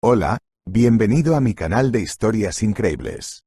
Hola, bienvenido a mi canal de historias increíbles.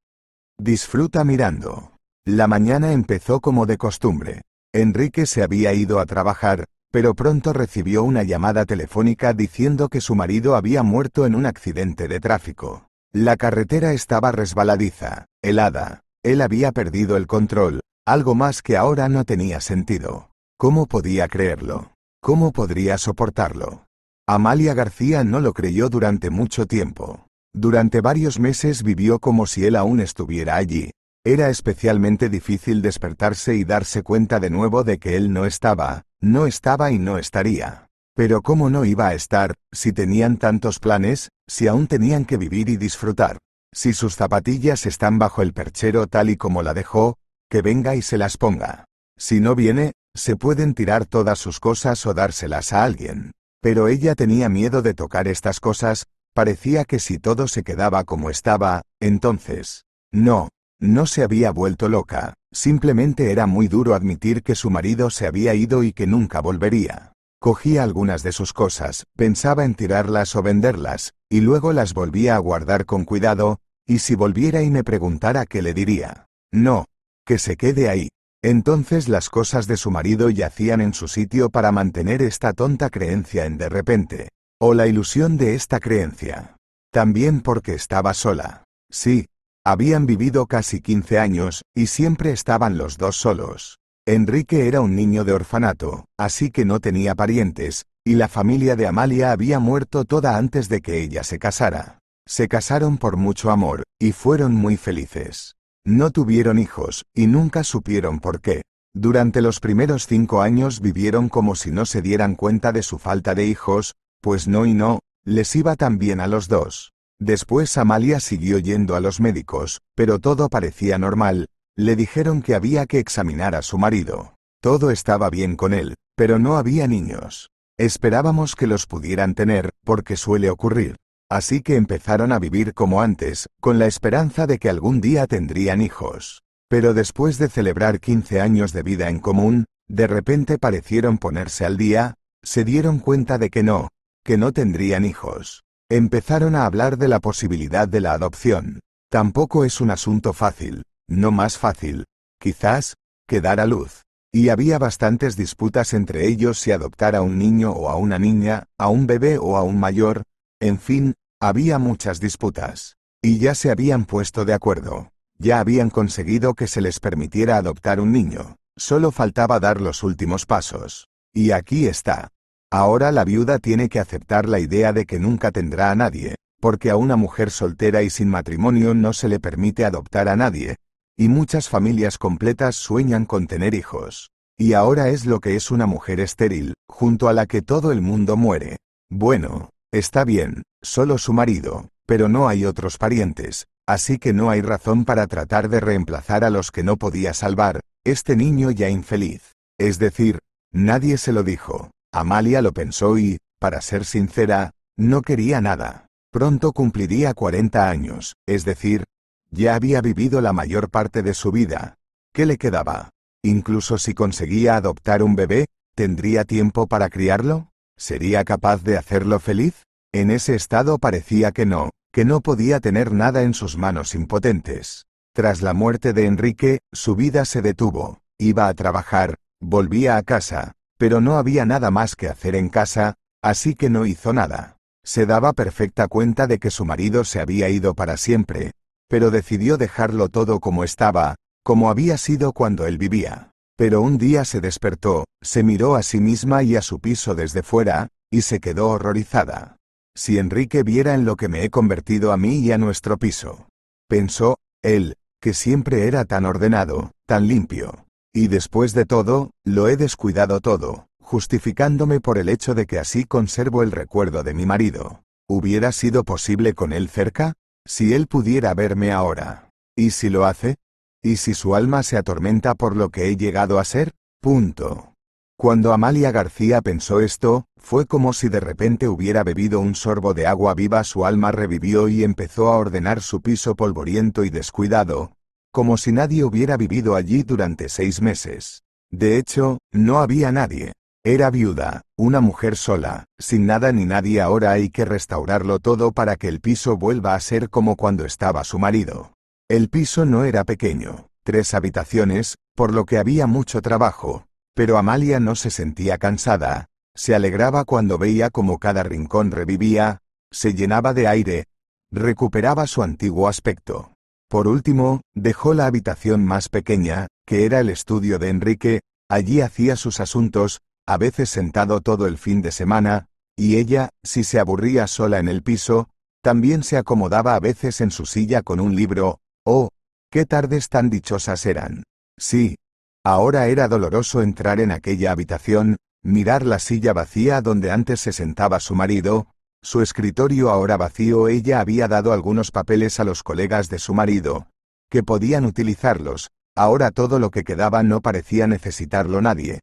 Disfruta mirando. La mañana empezó como de costumbre. Enrique se había ido a trabajar, pero pronto recibió una llamada telefónica diciendo que su marido había muerto en un accidente de tráfico. La carretera estaba resbaladiza, helada. Él había perdido el control, algo más que ahora no tenía sentido. ¿Cómo podía creerlo? ¿Cómo podría soportarlo? Amalia García no lo creyó durante mucho tiempo. Durante varios meses vivió como si él aún estuviera allí. Era especialmente difícil despertarse y darse cuenta de nuevo de que él no estaba, no estaba y no estaría. Pero ¿cómo no iba a estar, si tenían tantos planes, si aún tenían que vivir y disfrutar? Si sus zapatillas están bajo el perchero tal y como la dejó, que venga y se las ponga. Si no viene, se pueden tirar todas sus cosas o dárselas a alguien. Pero ella tenía miedo de tocar estas cosas, parecía que si todo se quedaba como estaba, entonces... No, no se había vuelto loca, simplemente era muy duro admitir que su marido se había ido y que nunca volvería. Cogía algunas de sus cosas, pensaba en tirarlas o venderlas, y luego las volvía a guardar con cuidado, y si volviera y me preguntara qué le diría. No, que se quede ahí, entonces las cosas de su marido yacían en su sitio para mantener esta tonta creencia en de repente, o la ilusión de esta creencia. También porque estaba sola. Sí, habían vivido casi 15 años, y siempre estaban los dos solos. Enrique era un niño de orfanato, así que no tenía parientes, y la familia de Amalia había muerto toda antes de que ella se casara. Se casaron por mucho amor, y fueron muy felices. No tuvieron hijos, y nunca supieron por qué. Durante los primeros cinco años vivieron como si no se dieran cuenta de su falta de hijos, pues no y no, les iba tan bien a los dos. Después Amalia siguió yendo a los médicos, pero todo parecía normal, le dijeron que había que examinar a su marido. Todo estaba bien con él, pero no había niños. Esperábamos que los pudieran tener, porque suele ocurrir. Así que empezaron a vivir como antes, con la esperanza de que algún día tendrían hijos. Pero después de celebrar 15 años de vida en común, de repente parecieron ponerse al día, se dieron cuenta de que no, que no tendrían hijos. Empezaron a hablar de la posibilidad de la adopción. Tampoco es un asunto fácil, no más fácil, quizás, que dar a luz. Y había bastantes disputas entre ellos si adoptar a un niño o a una niña, a un bebé o a un mayor, en fin, había muchas disputas. Y ya se habían puesto de acuerdo. Ya habían conseguido que se les permitiera adoptar un niño. Solo faltaba dar los últimos pasos. Y aquí está. Ahora la viuda tiene que aceptar la idea de que nunca tendrá a nadie, porque a una mujer soltera y sin matrimonio no se le permite adoptar a nadie, y muchas familias completas sueñan con tener hijos. Y ahora es lo que es una mujer estéril, junto a la que todo el mundo muere. Bueno, está bien, solo su marido, pero no hay otros parientes, así que no hay razón para tratar de reemplazar a los que no podía salvar, este niño ya infeliz. Es decir, nadie se lo dijo. Amalia lo pensó y, para ser sincera, no quería nada. Pronto cumpliría 40 años, es decir, ya había vivido la mayor parte de su vida. ¿Qué le quedaba? Incluso si conseguía adoptar un bebé, ¿tendría tiempo para criarlo? ¿Sería capaz de hacerlo feliz? En ese estado parecía que no, que no podía tener nada en sus manos impotentes. Tras la muerte de Enrique, su vida se detuvo, iba a trabajar, volvía a casa, pero no había nada más que hacer en casa, así que no hizo nada. Se daba perfecta cuenta de que su marido se había ido para siempre, pero decidió dejarlo todo como estaba, como había sido cuando él vivía. Pero un día se despertó, se miró a sí misma y a su piso desde fuera, y se quedó horrorizada. Si Enrique viera en lo que me he convertido a mí y a nuestro piso. Pensó, él, que siempre era tan ordenado, tan limpio. Y después de todo, lo he descuidado todo, justificándome por el hecho de que así conservo el recuerdo de mi marido. ¿Hubiera sido posible con él cerca? Si él pudiera verme ahora. ¿Y si lo hace? ¿Y si su alma se atormenta por lo que he llegado a ser? Punto. Cuando Amalia García pensó esto, fue como si de repente hubiera bebido un sorbo de agua viva su alma revivió y empezó a ordenar su piso polvoriento y descuidado, como si nadie hubiera vivido allí durante seis meses. De hecho, no había nadie. Era viuda, una mujer sola, sin nada ni nadie ahora hay que restaurarlo todo para que el piso vuelva a ser como cuando estaba su marido. El piso no era pequeño, tres habitaciones, por lo que había mucho trabajo, pero Amalia no se sentía cansada, se alegraba cuando veía como cada rincón revivía, se llenaba de aire, recuperaba su antiguo aspecto. Por último, dejó la habitación más pequeña, que era el estudio de Enrique, allí hacía sus asuntos, a veces sentado todo el fin de semana, y ella, si se aburría sola en el piso, también se acomodaba a veces en su silla con un libro, oh, qué tardes tan dichosas eran. Sí, Ahora era doloroso entrar en aquella habitación, mirar la silla vacía donde antes se sentaba su marido, su escritorio ahora vacío ella había dado algunos papeles a los colegas de su marido, que podían utilizarlos, ahora todo lo que quedaba no parecía necesitarlo nadie.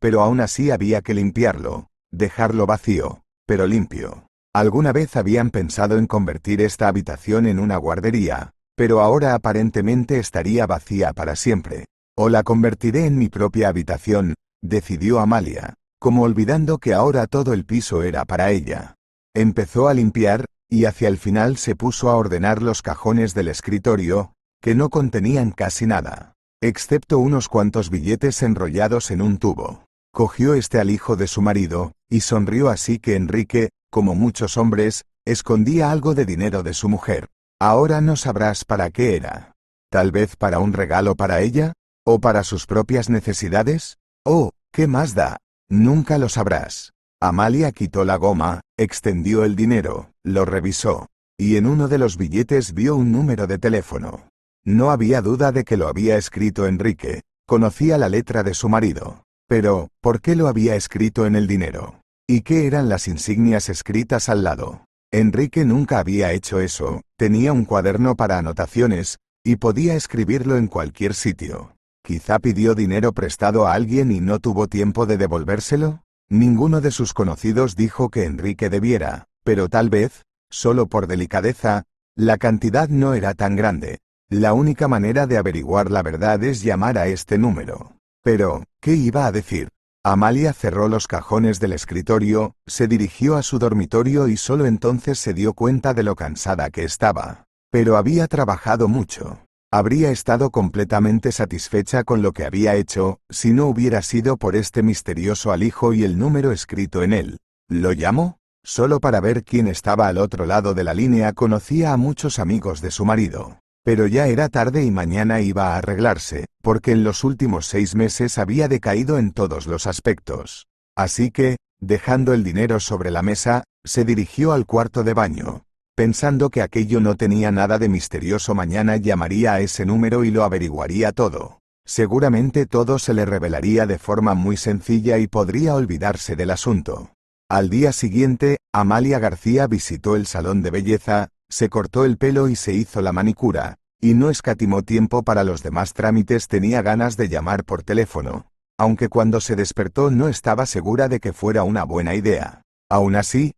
Pero aún así había que limpiarlo, dejarlo vacío, pero limpio. Alguna vez habían pensado en convertir esta habitación en una guardería, pero ahora aparentemente estaría vacía para siempre o la convertiré en mi propia habitación, decidió Amalia, como olvidando que ahora todo el piso era para ella. Empezó a limpiar, y hacia el final se puso a ordenar los cajones del escritorio, que no contenían casi nada, excepto unos cuantos billetes enrollados en un tubo. Cogió este al hijo de su marido, y sonrió así que Enrique, como muchos hombres, escondía algo de dinero de su mujer. Ahora no sabrás para qué era. Tal vez para un regalo para ella, ¿O para sus propias necesidades? Oh, ¿qué más da? Nunca lo sabrás. Amalia quitó la goma, extendió el dinero, lo revisó, y en uno de los billetes vio un número de teléfono. No había duda de que lo había escrito Enrique, conocía la letra de su marido. Pero, ¿por qué lo había escrito en el dinero? ¿Y qué eran las insignias escritas al lado? Enrique nunca había hecho eso, tenía un cuaderno para anotaciones, y podía escribirlo en cualquier sitio. Quizá pidió dinero prestado a alguien y no tuvo tiempo de devolvérselo. Ninguno de sus conocidos dijo que Enrique debiera, pero tal vez, solo por delicadeza, la cantidad no era tan grande. La única manera de averiguar la verdad es llamar a este número. Pero, ¿qué iba a decir? Amalia cerró los cajones del escritorio, se dirigió a su dormitorio y solo entonces se dio cuenta de lo cansada que estaba. Pero había trabajado mucho. Habría estado completamente satisfecha con lo que había hecho, si no hubiera sido por este misterioso alijo y el número escrito en él. ¿Lo llamó? Solo para ver quién estaba al otro lado de la línea conocía a muchos amigos de su marido. Pero ya era tarde y mañana iba a arreglarse, porque en los últimos seis meses había decaído en todos los aspectos. Así que, dejando el dinero sobre la mesa, se dirigió al cuarto de baño pensando que aquello no tenía nada de misterioso mañana llamaría a ese número y lo averiguaría todo. Seguramente todo se le revelaría de forma muy sencilla y podría olvidarse del asunto. Al día siguiente, Amalia García visitó el salón de belleza, se cortó el pelo y se hizo la manicura, y no escatimó tiempo para los demás trámites tenía ganas de llamar por teléfono, aunque cuando se despertó no estaba segura de que fuera una buena idea. Aún así,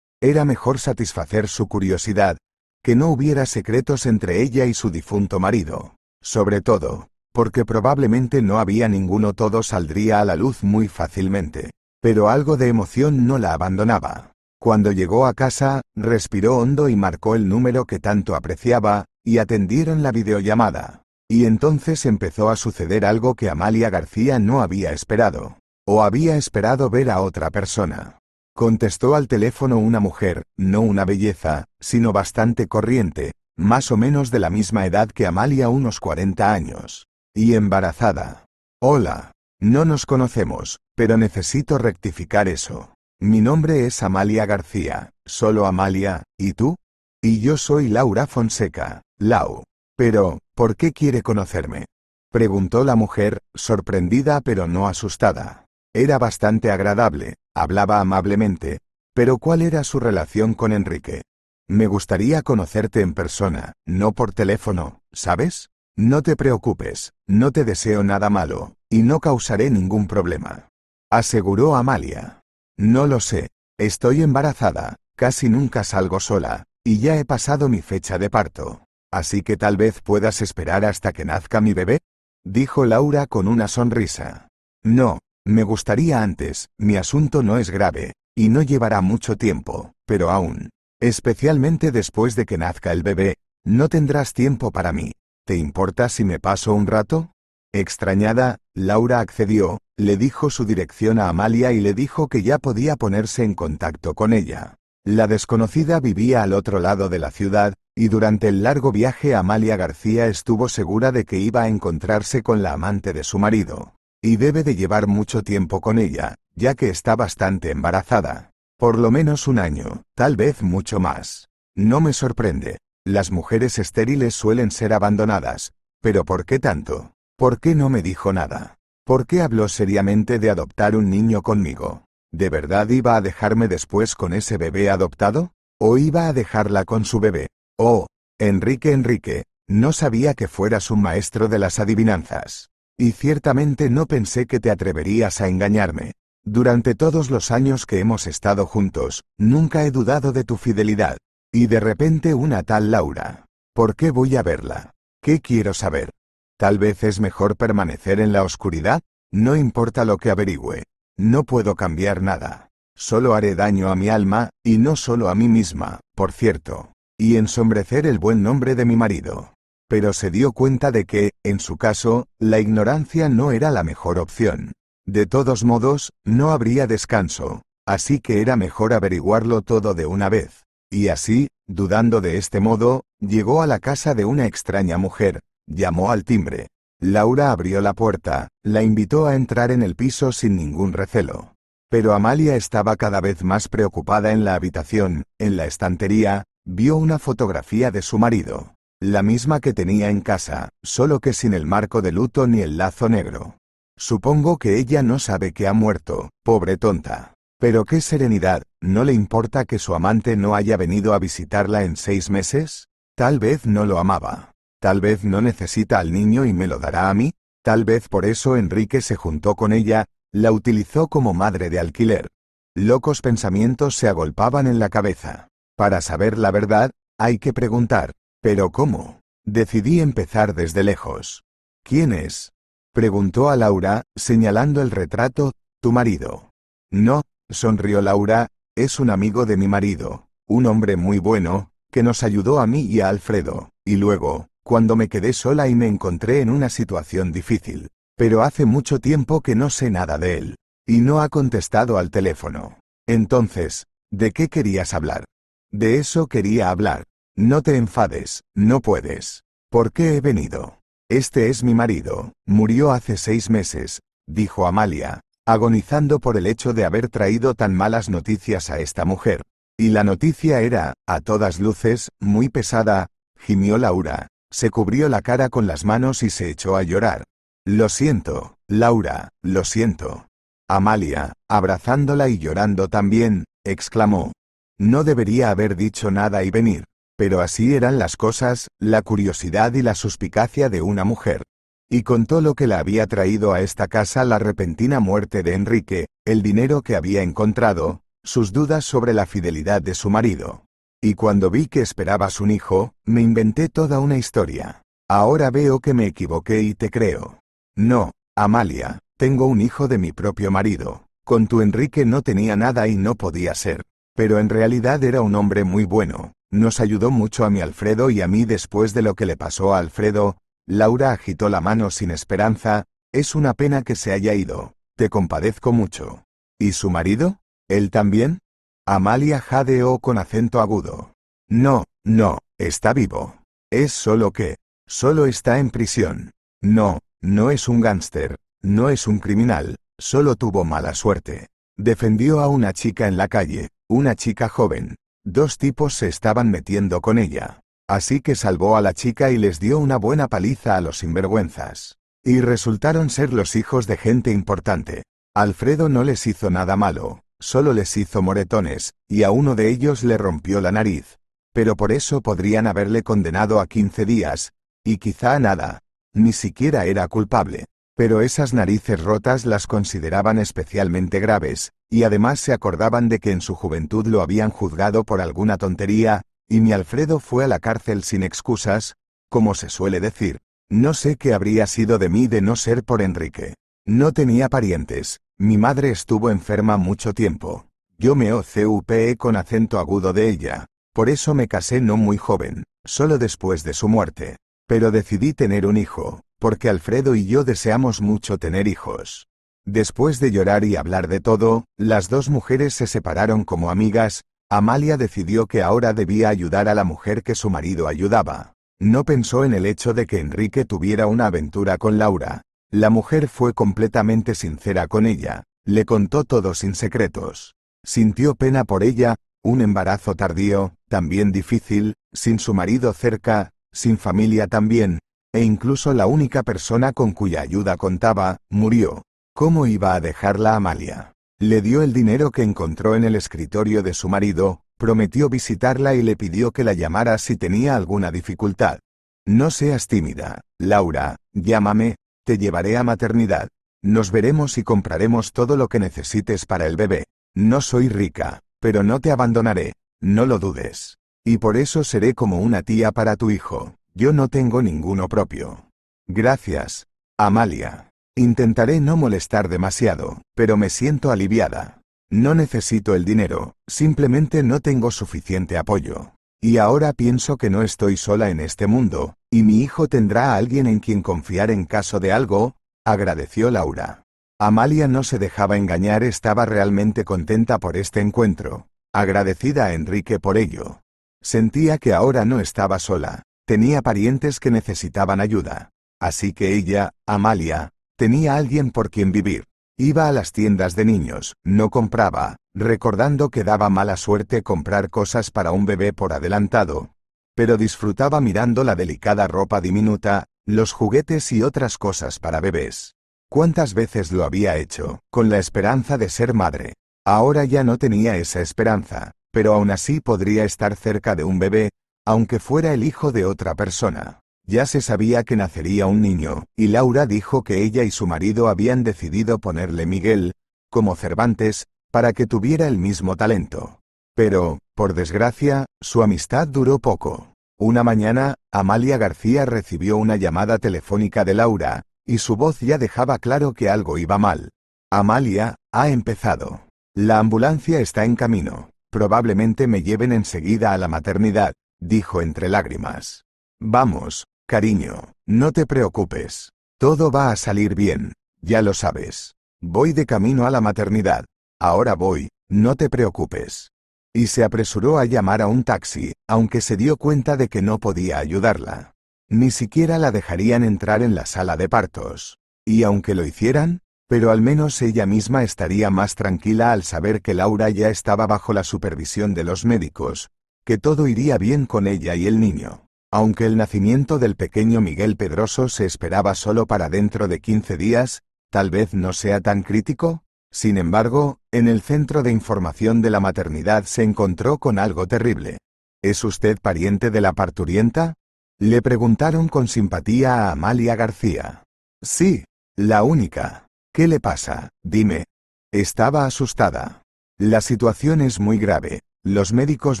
era mejor satisfacer su curiosidad, que no hubiera secretos entre ella y su difunto marido. Sobre todo, porque probablemente no había ninguno todo saldría a la luz muy fácilmente. Pero algo de emoción no la abandonaba. Cuando llegó a casa, respiró hondo y marcó el número que tanto apreciaba, y atendieron la videollamada. Y entonces empezó a suceder algo que Amalia García no había esperado. O había esperado ver a otra persona. Contestó al teléfono una mujer, no una belleza, sino bastante corriente, más o menos de la misma edad que Amalia unos 40 años. Y embarazada. Hola. No nos conocemos, pero necesito rectificar eso. Mi nombre es Amalia García, solo Amalia, ¿y tú? Y yo soy Laura Fonseca, Lau. Pero, ¿por qué quiere conocerme? Preguntó la mujer, sorprendida pero no asustada. Era bastante agradable, Hablaba amablemente, pero ¿cuál era su relación con Enrique? Me gustaría conocerte en persona, no por teléfono, ¿sabes? No te preocupes, no te deseo nada malo, y no causaré ningún problema. Aseguró Amalia. No lo sé, estoy embarazada, casi nunca salgo sola, y ya he pasado mi fecha de parto. Así que tal vez puedas esperar hasta que nazca mi bebé? Dijo Laura con una sonrisa. No, me gustaría antes, mi asunto no es grave, y no llevará mucho tiempo, pero aún, especialmente después de que nazca el bebé, no tendrás tiempo para mí. ¿Te importa si me paso un rato? Extrañada, Laura accedió, le dijo su dirección a Amalia y le dijo que ya podía ponerse en contacto con ella. La desconocida vivía al otro lado de la ciudad, y durante el largo viaje Amalia García estuvo segura de que iba a encontrarse con la amante de su marido y debe de llevar mucho tiempo con ella, ya que está bastante embarazada. Por lo menos un año, tal vez mucho más. No me sorprende. Las mujeres estériles suelen ser abandonadas. Pero ¿por qué tanto? ¿Por qué no me dijo nada? ¿Por qué habló seriamente de adoptar un niño conmigo? ¿De verdad iba a dejarme después con ese bebé adoptado? ¿O iba a dejarla con su bebé? Oh, Enrique Enrique, no sabía que fueras un maestro de las adivinanzas. Y ciertamente no pensé que te atreverías a engañarme. Durante todos los años que hemos estado juntos, nunca he dudado de tu fidelidad. Y de repente una tal Laura. ¿Por qué voy a verla? ¿Qué quiero saber? Tal vez es mejor permanecer en la oscuridad, no importa lo que averigüe. No puedo cambiar nada. Solo haré daño a mi alma, y no solo a mí misma, por cierto. Y ensombrecer el buen nombre de mi marido pero se dio cuenta de que, en su caso, la ignorancia no era la mejor opción. De todos modos, no habría descanso, así que era mejor averiguarlo todo de una vez. Y así, dudando de este modo, llegó a la casa de una extraña mujer, llamó al timbre. Laura abrió la puerta, la invitó a entrar en el piso sin ningún recelo. Pero Amalia estaba cada vez más preocupada en la habitación, en la estantería, vio una fotografía de su marido. La misma que tenía en casa, solo que sin el marco de luto ni el lazo negro. Supongo que ella no sabe que ha muerto, pobre tonta. Pero qué serenidad, ¿no le importa que su amante no haya venido a visitarla en seis meses? Tal vez no lo amaba. Tal vez no necesita al niño y me lo dará a mí. Tal vez por eso Enrique se juntó con ella, la utilizó como madre de alquiler. Locos pensamientos se agolpaban en la cabeza. Para saber la verdad, hay que preguntar. Pero ¿cómo? Decidí empezar desde lejos. ¿Quién es? preguntó a Laura, señalando el retrato, tu marido. No, sonrió Laura, es un amigo de mi marido, un hombre muy bueno, que nos ayudó a mí y a Alfredo, y luego, cuando me quedé sola y me encontré en una situación difícil, pero hace mucho tiempo que no sé nada de él, y no ha contestado al teléfono. Entonces, ¿de qué querías hablar? De eso quería hablar. No te enfades, no puedes. ¿Por qué he venido? Este es mi marido, murió hace seis meses, dijo Amalia, agonizando por el hecho de haber traído tan malas noticias a esta mujer. Y la noticia era, a todas luces, muy pesada, gimió Laura, se cubrió la cara con las manos y se echó a llorar. Lo siento, Laura, lo siento. Amalia, abrazándola y llorando también, exclamó. No debería haber dicho nada y venir. Pero así eran las cosas, la curiosidad y la suspicacia de una mujer. Y contó lo que la había traído a esta casa la repentina muerte de Enrique, el dinero que había encontrado, sus dudas sobre la fidelidad de su marido. Y cuando vi que esperabas un hijo, me inventé toda una historia. Ahora veo que me equivoqué y te creo. No, Amalia, tengo un hijo de mi propio marido. Con tu Enrique no tenía nada y no podía ser. Pero en realidad era un hombre muy bueno, nos ayudó mucho a mi Alfredo y a mí después de lo que le pasó a Alfredo, Laura agitó la mano sin esperanza, es una pena que se haya ido, te compadezco mucho. ¿Y su marido? ¿Él también? Amalia jadeó con acento agudo. No, no, está vivo. Es solo que, solo está en prisión. No, no es un gángster, no es un criminal, solo tuvo mala suerte. Defendió a una chica en la calle, una chica joven, Dos tipos se estaban metiendo con ella. Así que salvó a la chica y les dio una buena paliza a los sinvergüenzas. Y resultaron ser los hijos de gente importante. Alfredo no les hizo nada malo, solo les hizo moretones, y a uno de ellos le rompió la nariz. Pero por eso podrían haberle condenado a 15 días, y quizá nada. Ni siquiera era culpable. Pero esas narices rotas las consideraban especialmente graves, y además se acordaban de que en su juventud lo habían juzgado por alguna tontería, y mi Alfredo fue a la cárcel sin excusas, como se suele decir. No sé qué habría sido de mí de no ser por Enrique. No tenía parientes, mi madre estuvo enferma mucho tiempo. Yo me OCUPE con acento agudo de ella, por eso me casé no muy joven, solo después de su muerte. Pero decidí tener un hijo, porque Alfredo y yo deseamos mucho tener hijos. Después de llorar y hablar de todo, las dos mujeres se separaron como amigas, Amalia decidió que ahora debía ayudar a la mujer que su marido ayudaba. No pensó en el hecho de que Enrique tuviera una aventura con Laura. La mujer fue completamente sincera con ella, le contó todo sin secretos. Sintió pena por ella, un embarazo tardío, también difícil, sin su marido cerca, sin familia también, e incluso la única persona con cuya ayuda contaba, murió. ¿Cómo iba a dejarla Amalia? Le dio el dinero que encontró en el escritorio de su marido, prometió visitarla y le pidió que la llamara si tenía alguna dificultad. No seas tímida, Laura, llámame, te llevaré a maternidad. Nos veremos y compraremos todo lo que necesites para el bebé. No soy rica, pero no te abandonaré, no lo dudes. Y por eso seré como una tía para tu hijo, yo no tengo ninguno propio. Gracias, Amalia. Intentaré no molestar demasiado, pero me siento aliviada. No necesito el dinero, simplemente no tengo suficiente apoyo. Y ahora pienso que no estoy sola en este mundo, y mi hijo tendrá a alguien en quien confiar en caso de algo, agradeció Laura. Amalia no se dejaba engañar, estaba realmente contenta por este encuentro, agradecida a Enrique por ello. Sentía que ahora no estaba sola, tenía parientes que necesitaban ayuda. Así que ella, Amalia, Tenía alguien por quien vivir. Iba a las tiendas de niños, no compraba, recordando que daba mala suerte comprar cosas para un bebé por adelantado. Pero disfrutaba mirando la delicada ropa diminuta, los juguetes y otras cosas para bebés. ¿Cuántas veces lo había hecho, con la esperanza de ser madre? Ahora ya no tenía esa esperanza, pero aún así podría estar cerca de un bebé, aunque fuera el hijo de otra persona. Ya se sabía que nacería un niño, y Laura dijo que ella y su marido habían decidido ponerle Miguel, como Cervantes, para que tuviera el mismo talento. Pero, por desgracia, su amistad duró poco. Una mañana, Amalia García recibió una llamada telefónica de Laura, y su voz ya dejaba claro que algo iba mal. Amalia, ha empezado. La ambulancia está en camino. Probablemente me lleven enseguida a la maternidad, dijo entre lágrimas. Vamos, Cariño, no te preocupes. Todo va a salir bien, ya lo sabes. Voy de camino a la maternidad. Ahora voy, no te preocupes. Y se apresuró a llamar a un taxi, aunque se dio cuenta de que no podía ayudarla. Ni siquiera la dejarían entrar en la sala de partos. Y aunque lo hicieran, pero al menos ella misma estaría más tranquila al saber que Laura ya estaba bajo la supervisión de los médicos, que todo iría bien con ella y el niño. Aunque el nacimiento del pequeño Miguel Pedroso se esperaba solo para dentro de 15 días, tal vez no sea tan crítico, sin embargo, en el centro de información de la maternidad se encontró con algo terrible. ¿Es usted pariente de la parturienta? Le preguntaron con simpatía a Amalia García. Sí, la única. ¿Qué le pasa? Dime. Estaba asustada. La situación es muy grave, los médicos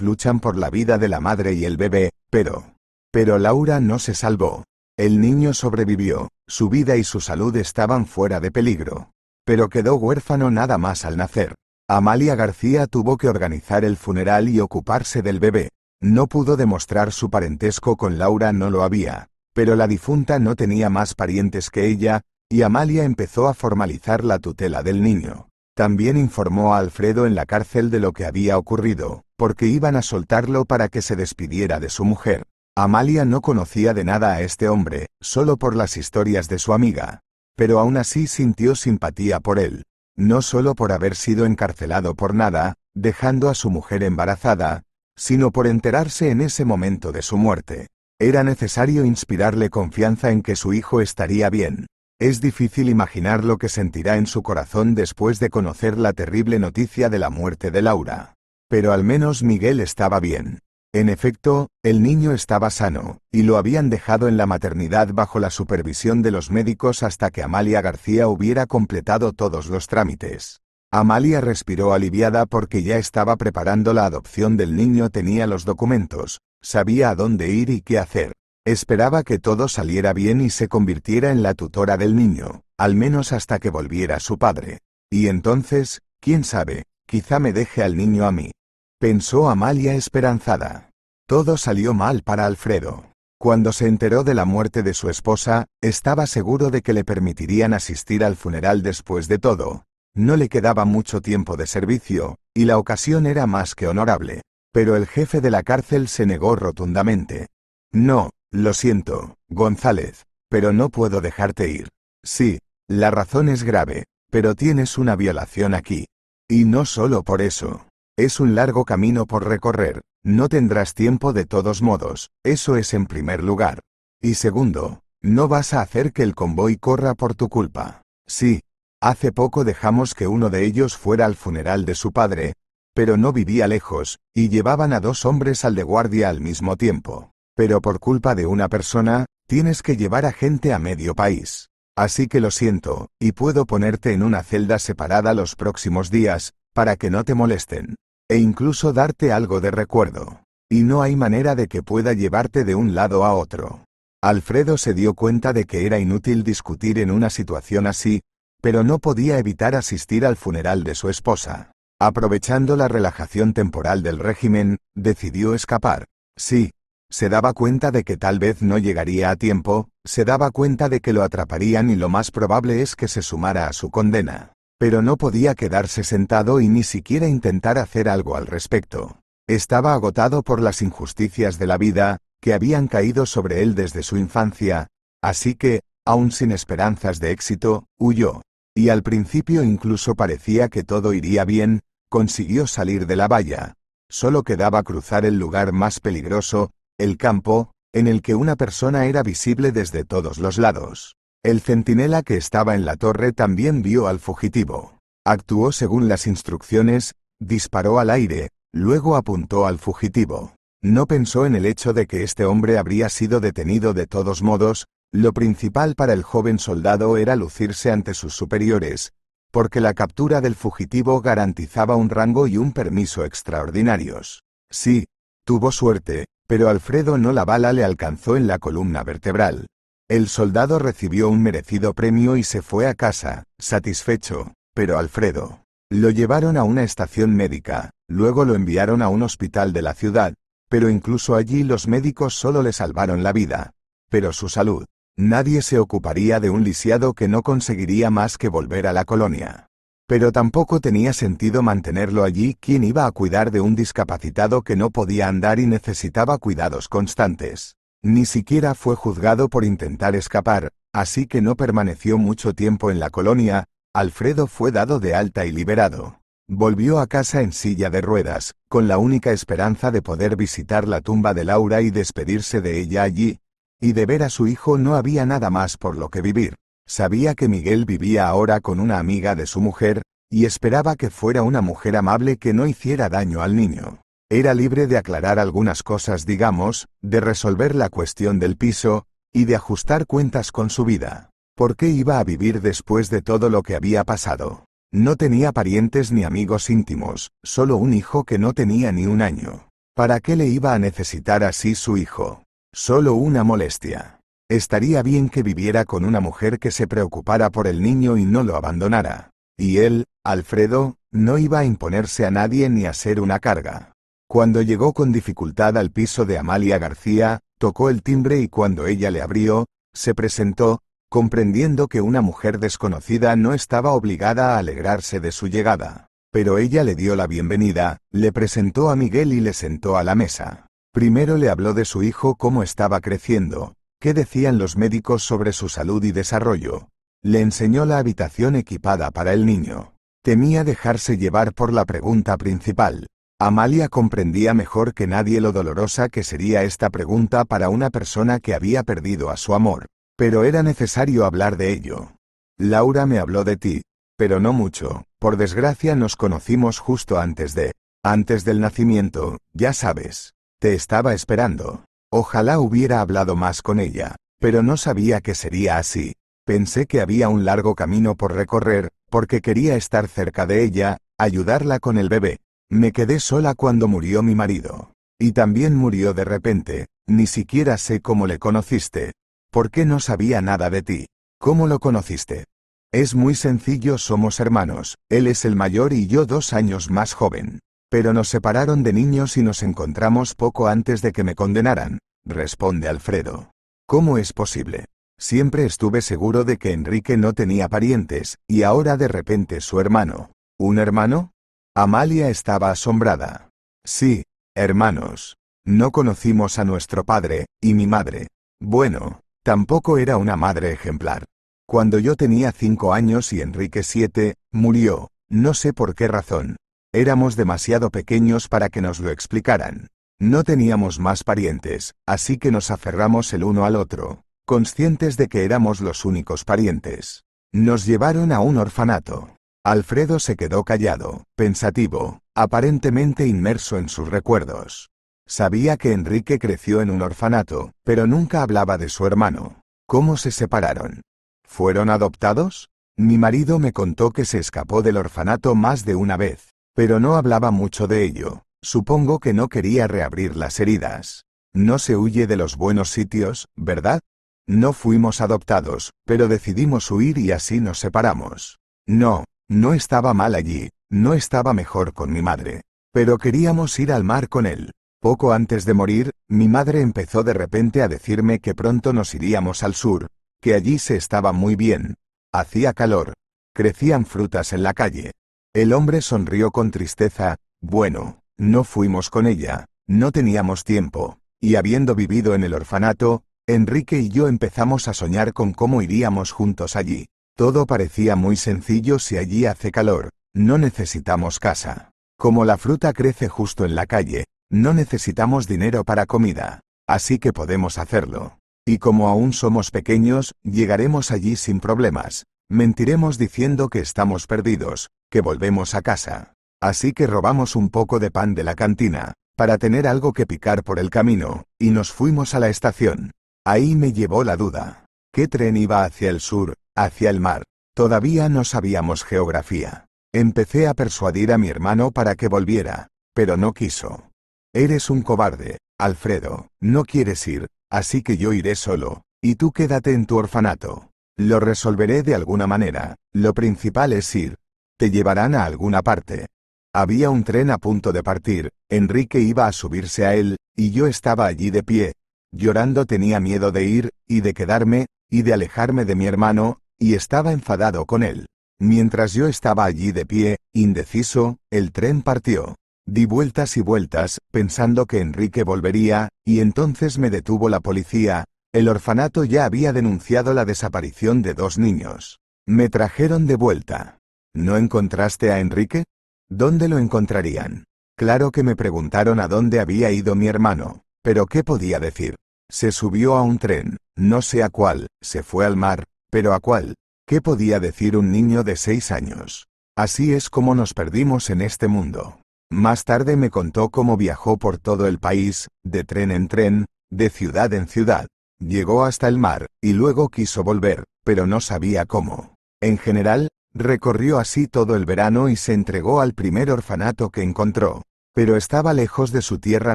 luchan por la vida de la madre y el bebé, pero... Pero Laura no se salvó. El niño sobrevivió, su vida y su salud estaban fuera de peligro. Pero quedó huérfano nada más al nacer. Amalia García tuvo que organizar el funeral y ocuparse del bebé. No pudo demostrar su parentesco con Laura, no lo había, pero la difunta no tenía más parientes que ella, y Amalia empezó a formalizar la tutela del niño. También informó a Alfredo en la cárcel de lo que había ocurrido, porque iban a soltarlo para que se despidiera de su mujer. Amalia no conocía de nada a este hombre, solo por las historias de su amiga. Pero aún así sintió simpatía por él. No solo por haber sido encarcelado por nada, dejando a su mujer embarazada, sino por enterarse en ese momento de su muerte. Era necesario inspirarle confianza en que su hijo estaría bien. Es difícil imaginar lo que sentirá en su corazón después de conocer la terrible noticia de la muerte de Laura. Pero al menos Miguel estaba bien. En efecto, el niño estaba sano, y lo habían dejado en la maternidad bajo la supervisión de los médicos hasta que Amalia García hubiera completado todos los trámites. Amalia respiró aliviada porque ya estaba preparando la adopción del niño, tenía los documentos, sabía a dónde ir y qué hacer. Esperaba que todo saliera bien y se convirtiera en la tutora del niño, al menos hasta que volviera su padre. Y entonces, quién sabe, quizá me deje al niño a mí. Pensó Amalia esperanzada. Todo salió mal para Alfredo. Cuando se enteró de la muerte de su esposa, estaba seguro de que le permitirían asistir al funeral después de todo. No le quedaba mucho tiempo de servicio, y la ocasión era más que honorable. Pero el jefe de la cárcel se negó rotundamente. No, lo siento, González, pero no puedo dejarte ir. Sí, la razón es grave, pero tienes una violación aquí. Y no solo por eso. Es un largo camino por recorrer, no tendrás tiempo de todos modos, eso es en primer lugar. Y segundo, no vas a hacer que el convoy corra por tu culpa. Sí, hace poco dejamos que uno de ellos fuera al funeral de su padre, pero no vivía lejos, y llevaban a dos hombres al de guardia al mismo tiempo. Pero por culpa de una persona, tienes que llevar a gente a medio país. Así que lo siento, y puedo ponerte en una celda separada los próximos días, para que no te molesten e incluso darte algo de recuerdo. Y no hay manera de que pueda llevarte de un lado a otro. Alfredo se dio cuenta de que era inútil discutir en una situación así, pero no podía evitar asistir al funeral de su esposa. Aprovechando la relajación temporal del régimen, decidió escapar. Sí, se daba cuenta de que tal vez no llegaría a tiempo, se daba cuenta de que lo atraparían y lo más probable es que se sumara a su condena pero no podía quedarse sentado y ni siquiera intentar hacer algo al respecto. Estaba agotado por las injusticias de la vida, que habían caído sobre él desde su infancia, así que, aún sin esperanzas de éxito, huyó. Y al principio incluso parecía que todo iría bien, consiguió salir de la valla. Solo quedaba cruzar el lugar más peligroso, el campo, en el que una persona era visible desde todos los lados. El centinela que estaba en la torre también vio al fugitivo. Actuó según las instrucciones, disparó al aire, luego apuntó al fugitivo. No pensó en el hecho de que este hombre habría sido detenido de todos modos, lo principal para el joven soldado era lucirse ante sus superiores, porque la captura del fugitivo garantizaba un rango y un permiso extraordinarios. Sí, tuvo suerte, pero Alfredo no la bala le alcanzó en la columna vertebral. El soldado recibió un merecido premio y se fue a casa, satisfecho, pero Alfredo. Lo llevaron a una estación médica, luego lo enviaron a un hospital de la ciudad, pero incluso allí los médicos solo le salvaron la vida. Pero su salud. Nadie se ocuparía de un lisiado que no conseguiría más que volver a la colonia. Pero tampoco tenía sentido mantenerlo allí quien iba a cuidar de un discapacitado que no podía andar y necesitaba cuidados constantes. Ni siquiera fue juzgado por intentar escapar, así que no permaneció mucho tiempo en la colonia, Alfredo fue dado de alta y liberado. Volvió a casa en silla de ruedas, con la única esperanza de poder visitar la tumba de Laura y despedirse de ella allí, y de ver a su hijo no había nada más por lo que vivir. Sabía que Miguel vivía ahora con una amiga de su mujer, y esperaba que fuera una mujer amable que no hiciera daño al niño. Era libre de aclarar algunas cosas, digamos, de resolver la cuestión del piso, y de ajustar cuentas con su vida. ¿Por qué iba a vivir después de todo lo que había pasado? No tenía parientes ni amigos íntimos, solo un hijo que no tenía ni un año. ¿Para qué le iba a necesitar así su hijo? Solo una molestia. Estaría bien que viviera con una mujer que se preocupara por el niño y no lo abandonara. Y él, Alfredo, no iba a imponerse a nadie ni a ser una carga. Cuando llegó con dificultad al piso de Amalia García, tocó el timbre y cuando ella le abrió, se presentó, comprendiendo que una mujer desconocida no estaba obligada a alegrarse de su llegada. Pero ella le dio la bienvenida, le presentó a Miguel y le sentó a la mesa. Primero le habló de su hijo cómo estaba creciendo, qué decían los médicos sobre su salud y desarrollo. Le enseñó la habitación equipada para el niño. Temía dejarse llevar por la pregunta principal, Amalia comprendía mejor que nadie lo dolorosa que sería esta pregunta para una persona que había perdido a su amor, pero era necesario hablar de ello. Laura me habló de ti, pero no mucho, por desgracia nos conocimos justo antes de, antes del nacimiento, ya sabes, te estaba esperando. Ojalá hubiera hablado más con ella, pero no sabía que sería así. Pensé que había un largo camino por recorrer, porque quería estar cerca de ella, ayudarla con el bebé, me quedé sola cuando murió mi marido. Y también murió de repente, ni siquiera sé cómo le conociste. ¿Por qué no sabía nada de ti? ¿Cómo lo conociste? Es muy sencillo, somos hermanos, él es el mayor y yo dos años más joven. Pero nos separaron de niños y nos encontramos poco antes de que me condenaran, responde Alfredo. ¿Cómo es posible? Siempre estuve seguro de que Enrique no tenía parientes, y ahora de repente su hermano. ¿Un hermano? Amalia estaba asombrada. Sí, hermanos. No conocimos a nuestro padre, y mi madre. Bueno, tampoco era una madre ejemplar. Cuando yo tenía cinco años y Enrique siete, murió, no sé por qué razón. Éramos demasiado pequeños para que nos lo explicaran. No teníamos más parientes, así que nos aferramos el uno al otro, conscientes de que éramos los únicos parientes. Nos llevaron a un orfanato. Alfredo se quedó callado, pensativo, aparentemente inmerso en sus recuerdos. Sabía que Enrique creció en un orfanato, pero nunca hablaba de su hermano. ¿Cómo se separaron? ¿Fueron adoptados? Mi marido me contó que se escapó del orfanato más de una vez, pero no hablaba mucho de ello. Supongo que no quería reabrir las heridas. No se huye de los buenos sitios, ¿verdad? No fuimos adoptados, pero decidimos huir y así nos separamos. No, no estaba mal allí, no estaba mejor con mi madre. Pero queríamos ir al mar con él. Poco antes de morir, mi madre empezó de repente a decirme que pronto nos iríamos al sur, que allí se estaba muy bien. Hacía calor. Crecían frutas en la calle. El hombre sonrió con tristeza, bueno, no fuimos con ella, no teníamos tiempo, y habiendo vivido en el orfanato, Enrique y yo empezamos a soñar con cómo iríamos juntos allí. Todo parecía muy sencillo si allí hace calor, no necesitamos casa. Como la fruta crece justo en la calle, no necesitamos dinero para comida, así que podemos hacerlo. Y como aún somos pequeños, llegaremos allí sin problemas. Mentiremos diciendo que estamos perdidos, que volvemos a casa. Así que robamos un poco de pan de la cantina, para tener algo que picar por el camino, y nos fuimos a la estación. Ahí me llevó la duda. ¿Qué tren iba hacia el sur, hacia el mar. Todavía no sabíamos geografía. Empecé a persuadir a mi hermano para que volviera, pero no quiso. Eres un cobarde, Alfredo, no quieres ir, así que yo iré solo, y tú quédate en tu orfanato. Lo resolveré de alguna manera, lo principal es ir. Te llevarán a alguna parte. Había un tren a punto de partir, Enrique iba a subirse a él, y yo estaba allí de pie. Llorando tenía miedo de ir, y de quedarme, y de alejarme de mi hermano, y estaba enfadado con él. Mientras yo estaba allí de pie, indeciso, el tren partió. Di vueltas y vueltas, pensando que Enrique volvería, y entonces me detuvo la policía, el orfanato ya había denunciado la desaparición de dos niños. Me trajeron de vuelta. ¿No encontraste a Enrique? ¿Dónde lo encontrarían? Claro que me preguntaron a dónde había ido mi hermano, pero ¿qué podía decir? Se subió a un tren, no sé a cuál, se fue al mar, pero ¿a cuál? ¿Qué podía decir un niño de seis años? Así es como nos perdimos en este mundo. Más tarde me contó cómo viajó por todo el país, de tren en tren, de ciudad en ciudad. Llegó hasta el mar, y luego quiso volver, pero no sabía cómo. En general, recorrió así todo el verano y se entregó al primer orfanato que encontró. Pero estaba lejos de su tierra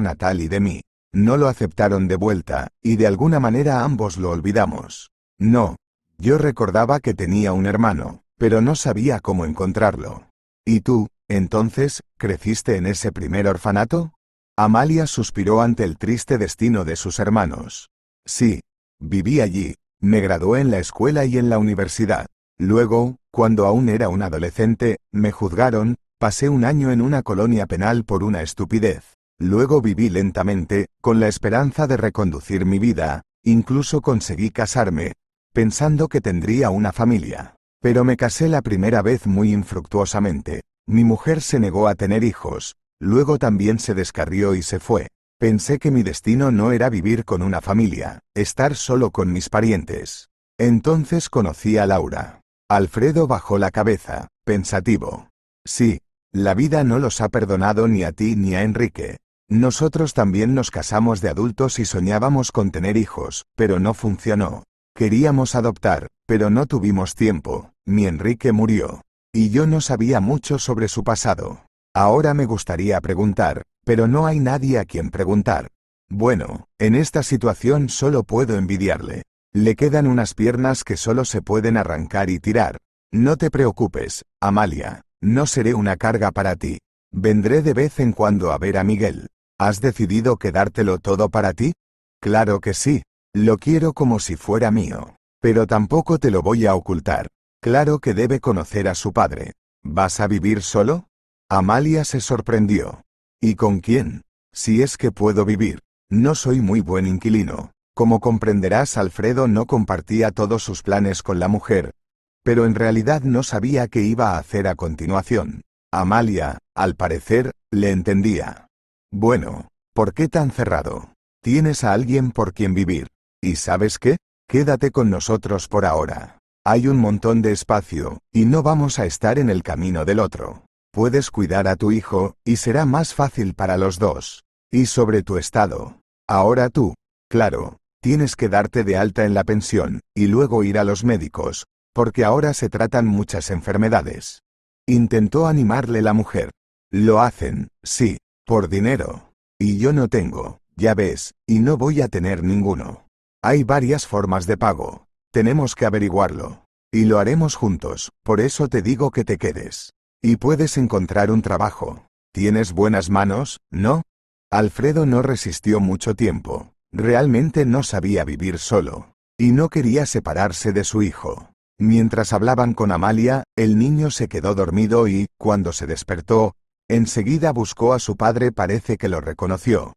natal y de mí. No lo aceptaron de vuelta, y de alguna manera ambos lo olvidamos. No, yo recordaba que tenía un hermano, pero no sabía cómo encontrarlo. ¿Y tú, entonces, creciste en ese primer orfanato? Amalia suspiró ante el triste destino de sus hermanos. Sí. Viví allí, me gradué en la escuela y en la universidad. Luego, cuando aún era un adolescente, me juzgaron, pasé un año en una colonia penal por una estupidez. Luego viví lentamente, con la esperanza de reconducir mi vida, incluso conseguí casarme, pensando que tendría una familia. Pero me casé la primera vez muy infructuosamente, mi mujer se negó a tener hijos, luego también se descarrió y se fue. Pensé que mi destino no era vivir con una familia, estar solo con mis parientes. Entonces conocí a Laura. Alfredo bajó la cabeza, pensativo. Sí, la vida no los ha perdonado ni a ti ni a Enrique. Nosotros también nos casamos de adultos y soñábamos con tener hijos, pero no funcionó. Queríamos adoptar, pero no tuvimos tiempo, mi Enrique murió. Y yo no sabía mucho sobre su pasado. Ahora me gustaría preguntar, pero no hay nadie a quien preguntar. Bueno, en esta situación solo puedo envidiarle. Le quedan unas piernas que solo se pueden arrancar y tirar. No te preocupes, Amalia, no seré una carga para ti. Vendré de vez en cuando a ver a Miguel. ¿Has decidido quedártelo todo para ti? Claro que sí, lo quiero como si fuera mío. Pero tampoco te lo voy a ocultar. Claro que debe conocer a su padre. ¿Vas a vivir solo? Amalia se sorprendió. ¿Y con quién? Si es que puedo vivir. No soy muy buen inquilino. Como comprenderás, Alfredo no compartía todos sus planes con la mujer. Pero en realidad no sabía qué iba a hacer a continuación. Amalia, al parecer, le entendía. Bueno, ¿por qué tan cerrado? Tienes a alguien por quien vivir. Y sabes qué? Quédate con nosotros por ahora. Hay un montón de espacio, y no vamos a estar en el camino del otro. Puedes cuidar a tu hijo, y será más fácil para los dos. Y sobre tu estado. Ahora tú. Claro, tienes que darte de alta en la pensión, y luego ir a los médicos, porque ahora se tratan muchas enfermedades. Intentó animarle la mujer. Lo hacen, sí, por dinero. Y yo no tengo, ya ves, y no voy a tener ninguno. Hay varias formas de pago. Tenemos que averiguarlo. Y lo haremos juntos, por eso te digo que te quedes. Y puedes encontrar un trabajo. ¿Tienes buenas manos, no? Alfredo no resistió mucho tiempo. Realmente no sabía vivir solo. Y no quería separarse de su hijo. Mientras hablaban con Amalia, el niño se quedó dormido y, cuando se despertó, enseguida buscó a su padre parece que lo reconoció.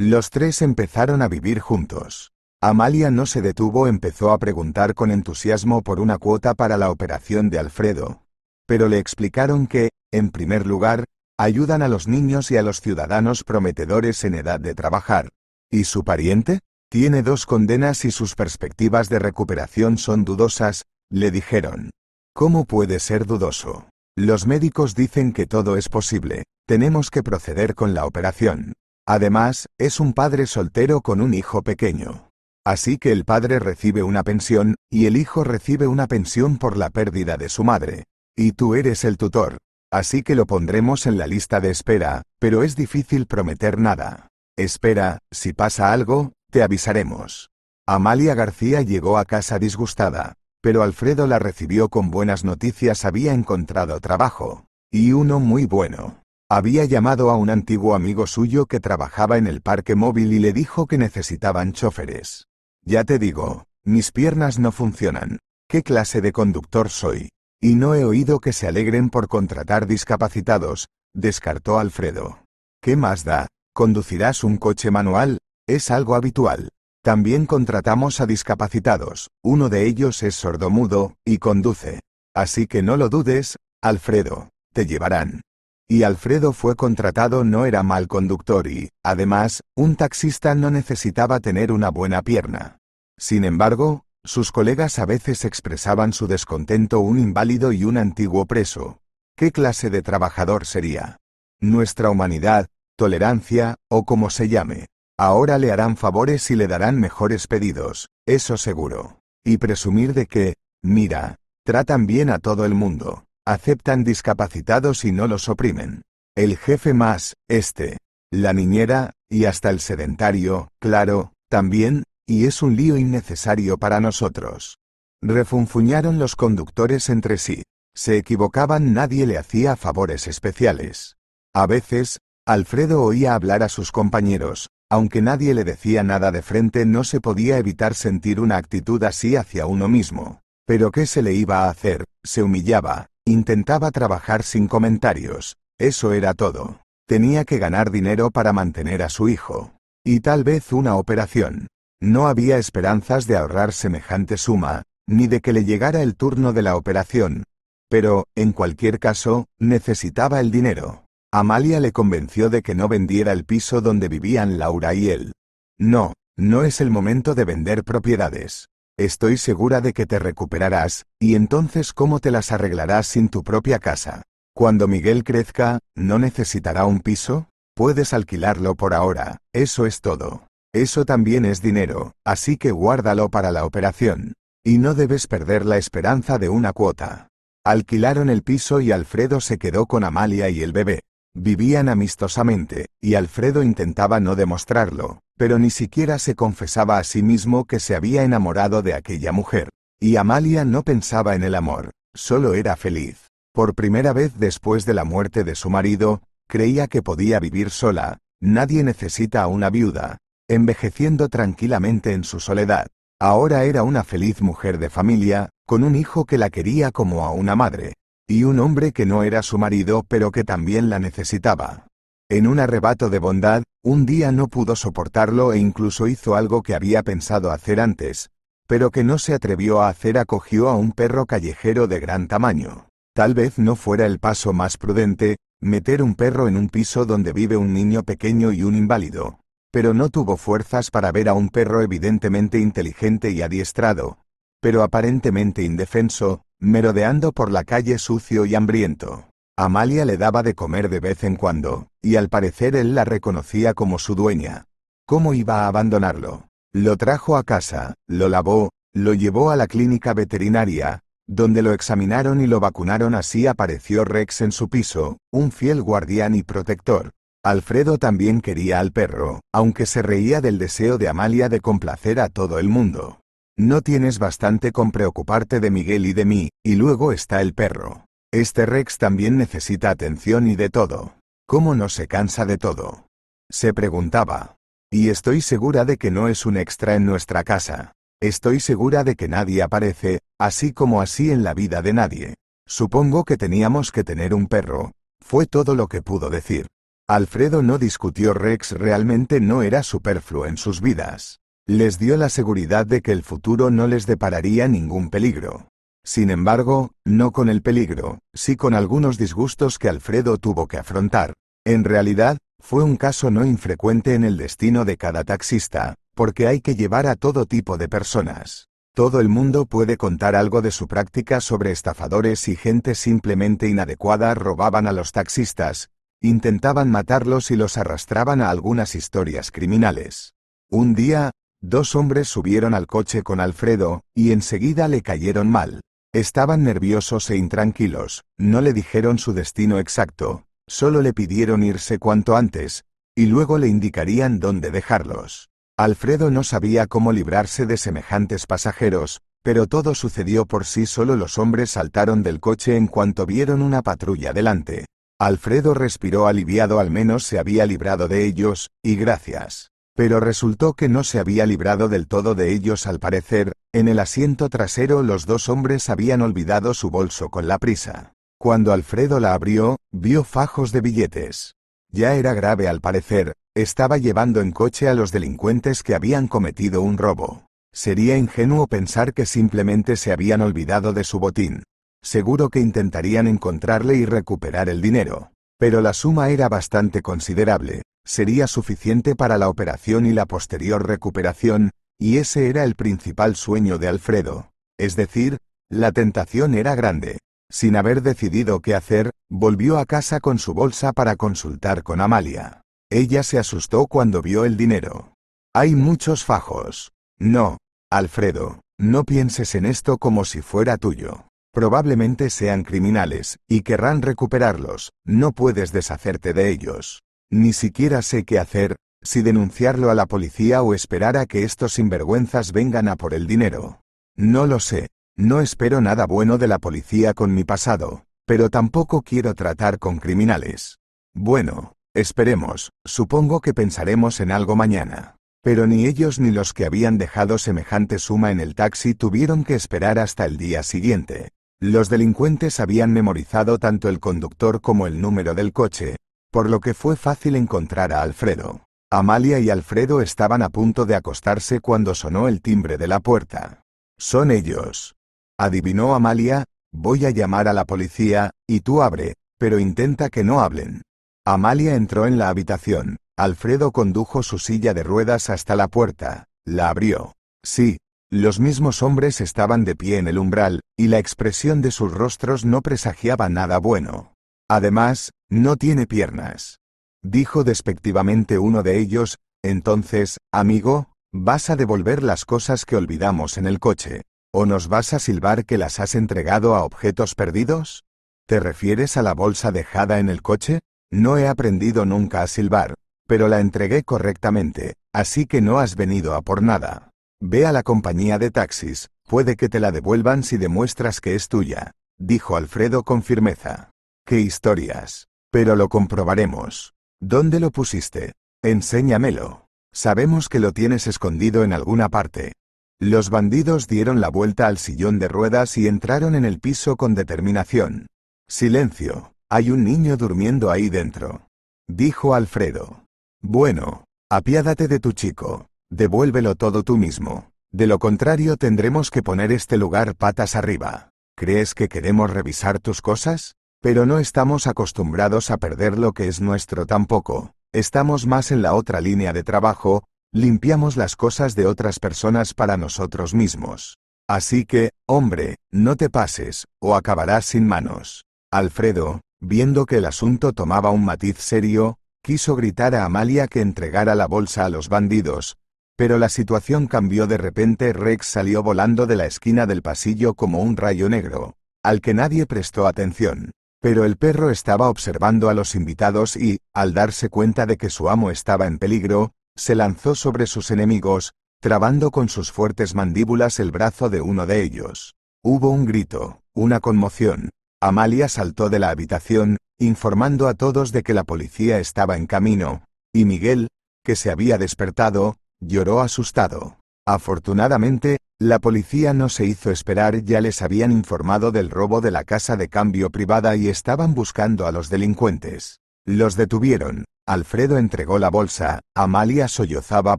Los tres empezaron a vivir juntos. Amalia no se detuvo, empezó a preguntar con entusiasmo por una cuota para la operación de Alfredo. Pero le explicaron que, en primer lugar, ayudan a los niños y a los ciudadanos prometedores en edad de trabajar. ¿Y su pariente? Tiene dos condenas y sus perspectivas de recuperación son dudosas, le dijeron. ¿Cómo puede ser dudoso? Los médicos dicen que todo es posible, tenemos que proceder con la operación. Además, es un padre soltero con un hijo pequeño. Así que el padre recibe una pensión, y el hijo recibe una pensión por la pérdida de su madre. Y tú eres el tutor. Así que lo pondremos en la lista de espera, pero es difícil prometer nada. Espera, si pasa algo, te avisaremos. Amalia García llegó a casa disgustada, pero Alfredo la recibió con buenas noticias. Había encontrado trabajo. Y uno muy bueno. Había llamado a un antiguo amigo suyo que trabajaba en el parque móvil y le dijo que necesitaban choferes. Ya te digo, mis piernas no funcionan. ¿Qué clase de conductor soy? Y no he oído que se alegren por contratar discapacitados, descartó Alfredo. ¿Qué más da? ¿Conducirás un coche manual? Es algo habitual. También contratamos a discapacitados, uno de ellos es sordomudo, y conduce. Así que no lo dudes, Alfredo, te llevarán y Alfredo fue contratado no era mal conductor y, además, un taxista no necesitaba tener una buena pierna. Sin embargo, sus colegas a veces expresaban su descontento un inválido y un antiguo preso. ¿Qué clase de trabajador sería? Nuestra humanidad, tolerancia, o como se llame. Ahora le harán favores y le darán mejores pedidos, eso seguro. Y presumir de que, mira, tratan bien a todo el mundo aceptan discapacitados y no los oprimen. El jefe más, este, la niñera, y hasta el sedentario, claro, también, y es un lío innecesario para nosotros. Refunfuñaron los conductores entre sí. Se equivocaban, nadie le hacía favores especiales. A veces, Alfredo oía hablar a sus compañeros, aunque nadie le decía nada de frente, no se podía evitar sentir una actitud así hacia uno mismo. Pero ¿qué se le iba a hacer? Se humillaba, Intentaba trabajar sin comentarios, eso era todo. Tenía que ganar dinero para mantener a su hijo. Y tal vez una operación. No había esperanzas de ahorrar semejante suma, ni de que le llegara el turno de la operación. Pero, en cualquier caso, necesitaba el dinero. Amalia le convenció de que no vendiera el piso donde vivían Laura y él. No, no es el momento de vender propiedades. Estoy segura de que te recuperarás, y entonces cómo te las arreglarás sin tu propia casa. Cuando Miguel crezca, ¿no necesitará un piso? Puedes alquilarlo por ahora, eso es todo. Eso también es dinero, así que guárdalo para la operación. Y no debes perder la esperanza de una cuota. Alquilaron el piso y Alfredo se quedó con Amalia y el bebé. Vivían amistosamente, y Alfredo intentaba no demostrarlo, pero ni siquiera se confesaba a sí mismo que se había enamorado de aquella mujer. Y Amalia no pensaba en el amor, solo era feliz. Por primera vez después de la muerte de su marido, creía que podía vivir sola, nadie necesita a una viuda, envejeciendo tranquilamente en su soledad. Ahora era una feliz mujer de familia, con un hijo que la quería como a una madre, y un hombre que no era su marido pero que también la necesitaba. En un arrebato de bondad, un día no pudo soportarlo e incluso hizo algo que había pensado hacer antes, pero que no se atrevió a hacer acogió a un perro callejero de gran tamaño. Tal vez no fuera el paso más prudente, meter un perro en un piso donde vive un niño pequeño y un inválido. Pero no tuvo fuerzas para ver a un perro evidentemente inteligente y adiestrado, pero aparentemente indefenso, Merodeando por la calle sucio y hambriento. Amalia le daba de comer de vez en cuando, y al parecer él la reconocía como su dueña. ¿Cómo iba a abandonarlo? Lo trajo a casa, lo lavó, lo llevó a la clínica veterinaria, donde lo examinaron y lo vacunaron así apareció Rex en su piso, un fiel guardián y protector. Alfredo también quería al perro, aunque se reía del deseo de Amalia de complacer a todo el mundo. No tienes bastante con preocuparte de Miguel y de mí, y luego está el perro. Este Rex también necesita atención y de todo. ¿Cómo no se cansa de todo? Se preguntaba. Y estoy segura de que no es un extra en nuestra casa. Estoy segura de que nadie aparece, así como así en la vida de nadie. Supongo que teníamos que tener un perro. Fue todo lo que pudo decir. Alfredo no discutió Rex realmente no era superfluo en sus vidas les dio la seguridad de que el futuro no les depararía ningún peligro. Sin embargo, no con el peligro, si con algunos disgustos que Alfredo tuvo que afrontar. En realidad, fue un caso no infrecuente en el destino de cada taxista, porque hay que llevar a todo tipo de personas. Todo el mundo puede contar algo de su práctica sobre estafadores y gente simplemente inadecuada robaban a los taxistas, intentaban matarlos y los arrastraban a algunas historias criminales. Un día, Dos hombres subieron al coche con Alfredo, y enseguida le cayeron mal. Estaban nerviosos e intranquilos, no le dijeron su destino exacto, solo le pidieron irse cuanto antes, y luego le indicarían dónde dejarlos. Alfredo no sabía cómo librarse de semejantes pasajeros, pero todo sucedió por sí solo los hombres saltaron del coche en cuanto vieron una patrulla delante. Alfredo respiró aliviado al menos se había librado de ellos, y gracias pero resultó que no se había librado del todo de ellos al parecer, en el asiento trasero los dos hombres habían olvidado su bolso con la prisa. Cuando Alfredo la abrió, vio fajos de billetes. Ya era grave al parecer, estaba llevando en coche a los delincuentes que habían cometido un robo. Sería ingenuo pensar que simplemente se habían olvidado de su botín. Seguro que intentarían encontrarle y recuperar el dinero. Pero la suma era bastante considerable, sería suficiente para la operación y la posterior recuperación, y ese era el principal sueño de Alfredo. Es decir, la tentación era grande. Sin haber decidido qué hacer, volvió a casa con su bolsa para consultar con Amalia. Ella se asustó cuando vio el dinero. Hay muchos fajos. No, Alfredo, no pienses en esto como si fuera tuyo. Probablemente sean criminales, y querrán recuperarlos, no puedes deshacerte de ellos. Ni siquiera sé qué hacer, si denunciarlo a la policía o esperar a que estos sinvergüenzas vengan a por el dinero. No lo sé, no espero nada bueno de la policía con mi pasado, pero tampoco quiero tratar con criminales. Bueno, esperemos, supongo que pensaremos en algo mañana. Pero ni ellos ni los que habían dejado semejante suma en el taxi tuvieron que esperar hasta el día siguiente. Los delincuentes habían memorizado tanto el conductor como el número del coche, por lo que fue fácil encontrar a Alfredo. Amalia y Alfredo estaban a punto de acostarse cuando sonó el timbre de la puerta. Son ellos. Adivinó Amalia, voy a llamar a la policía, y tú abre, pero intenta que no hablen. Amalia entró en la habitación, Alfredo condujo su silla de ruedas hasta la puerta, la abrió. Sí, los mismos hombres estaban de pie en el umbral, y la expresión de sus rostros no presagiaba nada bueno. Además, no tiene piernas. Dijo despectivamente uno de ellos, entonces, amigo, vas a devolver las cosas que olvidamos en el coche, o nos vas a silbar que las has entregado a objetos perdidos? ¿Te refieres a la bolsa dejada en el coche? No he aprendido nunca a silbar, pero la entregué correctamente, así que no has venido a por nada. Ve a la compañía de taxis, puede que te la devuelvan si demuestras que es tuya, dijo Alfredo con firmeza. ¡Qué historias! Pero lo comprobaremos. ¿Dónde lo pusiste? Enséñamelo. Sabemos que lo tienes escondido en alguna parte. Los bandidos dieron la vuelta al sillón de ruedas y entraron en el piso con determinación. Silencio, hay un niño durmiendo ahí dentro. Dijo Alfredo. Bueno, apiádate de tu chico, devuélvelo todo tú mismo. De lo contrario tendremos que poner este lugar patas arriba. ¿Crees que queremos revisar tus cosas? Pero no estamos acostumbrados a perder lo que es nuestro tampoco. Estamos más en la otra línea de trabajo, limpiamos las cosas de otras personas para nosotros mismos. Así que, hombre, no te pases, o acabarás sin manos. Alfredo, viendo que el asunto tomaba un matiz serio, quiso gritar a Amalia que entregara la bolsa a los bandidos, pero la situación cambió de repente. Rex salió volando de la esquina del pasillo como un rayo negro, al que nadie prestó atención. Pero el perro estaba observando a los invitados y, al darse cuenta de que su amo estaba en peligro, se lanzó sobre sus enemigos, trabando con sus fuertes mandíbulas el brazo de uno de ellos. Hubo un grito, una conmoción. Amalia saltó de la habitación, informando a todos de que la policía estaba en camino, y Miguel, que se había despertado, lloró asustado. Afortunadamente, la policía no se hizo esperar, ya les habían informado del robo de la casa de cambio privada y estaban buscando a los delincuentes. Los detuvieron, Alfredo entregó la bolsa, Amalia sollozaba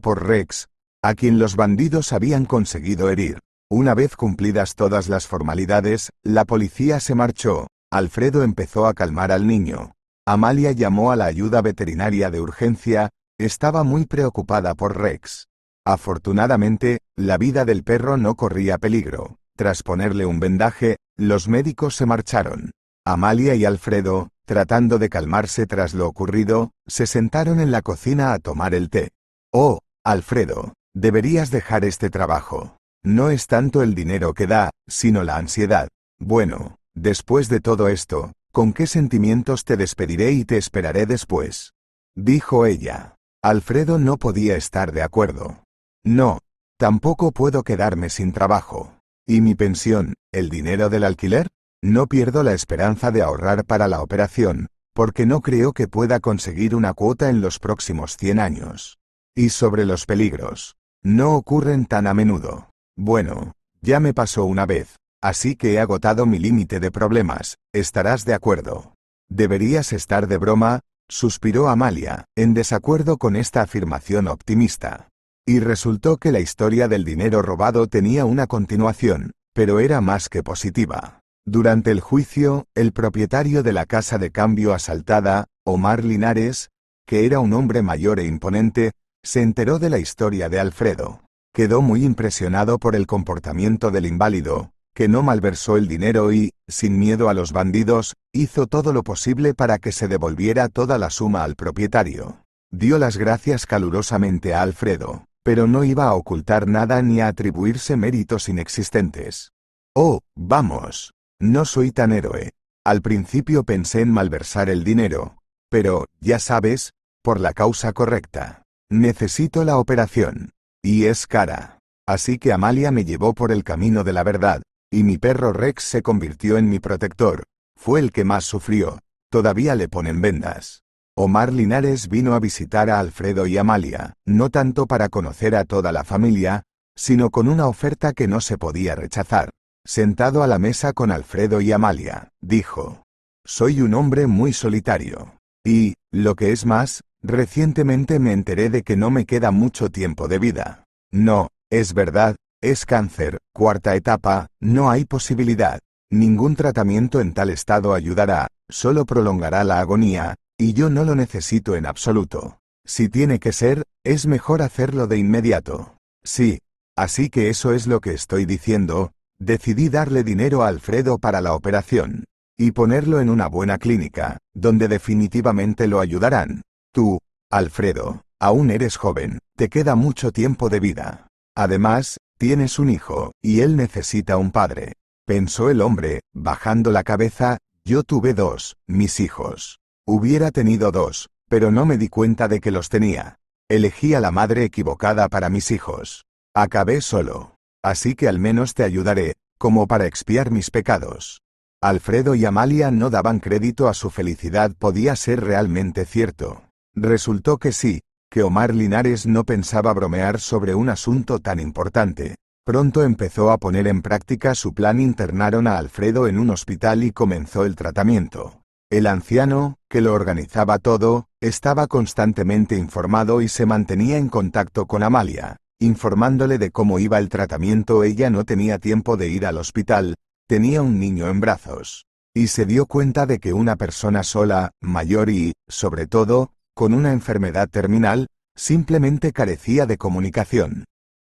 por Rex, a quien los bandidos habían conseguido herir. Una vez cumplidas todas las formalidades, la policía se marchó, Alfredo empezó a calmar al niño. Amalia llamó a la ayuda veterinaria de urgencia, estaba muy preocupada por Rex. Afortunadamente, la vida del perro no corría peligro. Tras ponerle un vendaje, los médicos se marcharon. Amalia y Alfredo, tratando de calmarse tras lo ocurrido, se sentaron en la cocina a tomar el té. Oh, Alfredo, deberías dejar este trabajo. No es tanto el dinero que da, sino la ansiedad. Bueno, después de todo esto, ¿con qué sentimientos te despediré y te esperaré después? Dijo ella. Alfredo no podía estar de acuerdo. No. Tampoco puedo quedarme sin trabajo. ¿Y mi pensión, el dinero del alquiler? No pierdo la esperanza de ahorrar para la operación, porque no creo que pueda conseguir una cuota en los próximos 100 años. Y sobre los peligros. No ocurren tan a menudo. Bueno, ya me pasó una vez, así que he agotado mi límite de problemas, estarás de acuerdo. Deberías estar de broma, suspiró Amalia, en desacuerdo con esta afirmación optimista. Y resultó que la historia del dinero robado tenía una continuación, pero era más que positiva. Durante el juicio, el propietario de la casa de cambio asaltada, Omar Linares, que era un hombre mayor e imponente, se enteró de la historia de Alfredo. Quedó muy impresionado por el comportamiento del inválido, que no malversó el dinero y, sin miedo a los bandidos, hizo todo lo posible para que se devolviera toda la suma al propietario. Dio las gracias calurosamente a Alfredo, pero no iba a ocultar nada ni a atribuirse méritos inexistentes. Oh, vamos. No soy tan héroe. Al principio pensé en malversar el dinero, pero, ya sabes, por la causa correcta. Necesito la operación. Y es cara. Así que Amalia me llevó por el camino de la verdad, y mi perro Rex se convirtió en mi protector. Fue el que más sufrió. Todavía le ponen vendas. Omar Linares vino a visitar a Alfredo y Amalia, no tanto para conocer a toda la familia, sino con una oferta que no se podía rechazar. Sentado a la mesa con Alfredo y Amalia, dijo, Soy un hombre muy solitario. Y, lo que es más, recientemente me enteré de que no me queda mucho tiempo de vida. No, es verdad, es cáncer, cuarta etapa, no hay posibilidad. Ningún tratamiento en tal estado ayudará, solo prolongará la agonía, y yo no lo necesito en absoluto. Si tiene que ser, es mejor hacerlo de inmediato. Sí. Así que eso es lo que estoy diciendo, decidí darle dinero a Alfredo para la operación. Y ponerlo en una buena clínica, donde definitivamente lo ayudarán. Tú, Alfredo, aún eres joven, te queda mucho tiempo de vida. Además, tienes un hijo, y él necesita un padre. Pensó el hombre, bajando la cabeza, yo tuve dos, mis hijos. Hubiera tenido dos, pero no me di cuenta de que los tenía. Elegí a la madre equivocada para mis hijos. Acabé solo. Así que al menos te ayudaré, como para expiar mis pecados. Alfredo y Amalia no daban crédito a su felicidad podía ser realmente cierto. Resultó que sí, que Omar Linares no pensaba bromear sobre un asunto tan importante. Pronto empezó a poner en práctica su plan internaron a Alfredo en un hospital y comenzó el tratamiento. El anciano, que lo organizaba todo, estaba constantemente informado y se mantenía en contacto con Amalia, informándole de cómo iba el tratamiento. Ella no tenía tiempo de ir al hospital, tenía un niño en brazos. Y se dio cuenta de que una persona sola, mayor y, sobre todo, con una enfermedad terminal, simplemente carecía de comunicación.